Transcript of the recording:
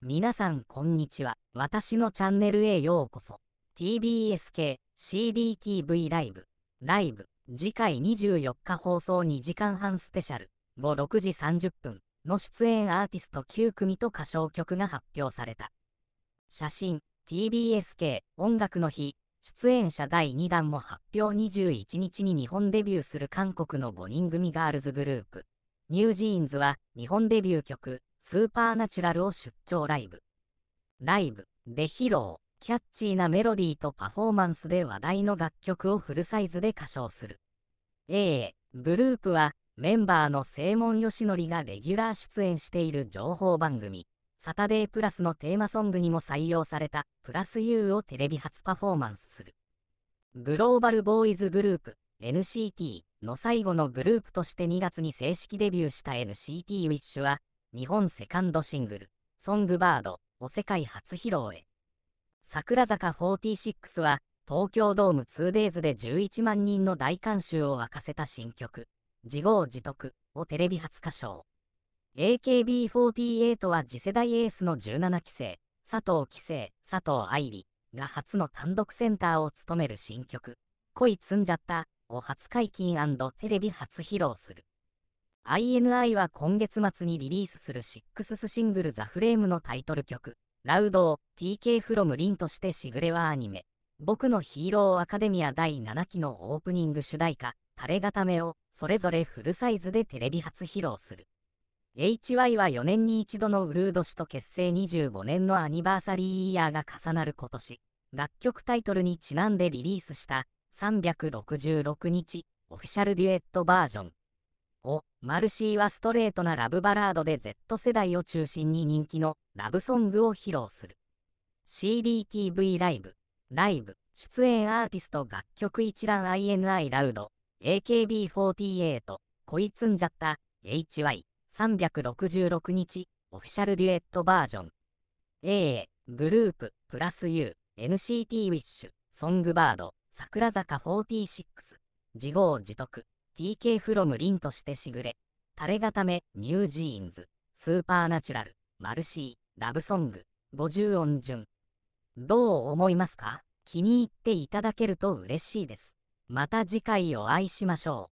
皆さんこんにちは。私のチャンネルへようこそ。TBS 系 CDTV ライブ。ライブ。次回24日放送2時間半スペシャル。午6時30分の出演アーティスト9組と歌唱曲が発表された。写真。TBS 系音楽の日。出演者第2弾も発表21日に日本デビューする韓国の5人組ガールズグループ。ニュージーンズは日本デビュー曲スーパーナチュラルを出張ライブ。ライブで披露、キャッチーなメロディーとパフォーマンスで話題の楽曲をフルサイズで歌唱する。A、グループはメンバーの正門義則がレギュラー出演している情報番組、サタデープラスのテーマソングにも採用された、プラス U をテレビ初パフォーマンスする。グローバルボーイズグループ、NCT の最後のグループとして2月に正式デビューした NCT ウィッシュは、日本セカンドシングル、ソングバードを世界初披露へ。桜坂46は、東京ドーム 2days で11万人の大観衆を沸かせた新曲、自業自得をテレビ初歌唱。AKB48 は次世代エースの17期生、佐藤棋聖佐藤愛理が初の単独センターを務める新曲、恋積んじゃったを初解禁テレビ初披露する。INI は今月末にリリースする6シングルザフレームのタイトル曲、ラウドを TK from リンとしてしぐれはアニメ、僕のヒーローアカデミア第7期のオープニング主題歌、垂れ固めをそれぞれフルサイズでテレビ初披露する。HY は4年に一度のウルード氏と結成25年のアニバーサリーイヤーが重なる今年、楽曲タイトルにちなんでリリースした366日オフィシャルデュエットバージョンお、マルシーはストレートなラブバラードで Z 世代を中心に人気のラブソングを披露する。CDTV ライブ、ライブ、出演アーティスト楽曲一覧 INI ラウド、AKB48、恋つんじゃった、HY366 日、オフィシャルデュエットバージョン。AA、グループ、プラス U、NCT ウィッシュ、ソングバード、桜坂46、自業自得。TK フロムリンとしてしぐれ、タレ固め、ニュージーンズ、スーパーナチュラル、マルシー、ラブソング、50音順。どう思いますか気に入っていただけると嬉しいです。また次回お会いしましょう。